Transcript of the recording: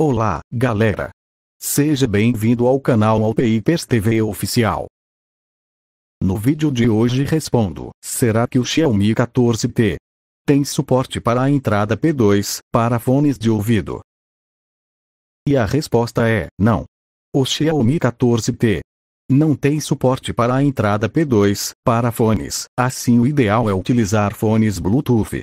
Olá, galera! Seja bem-vindo ao canal Alpeipers TV Oficial. No vídeo de hoje respondo, será que o Xiaomi 14T tem suporte para a entrada P2 para fones de ouvido? E a resposta é, não. O Xiaomi 14T não tem suporte para a entrada P2 para fones, assim o ideal é utilizar fones Bluetooth.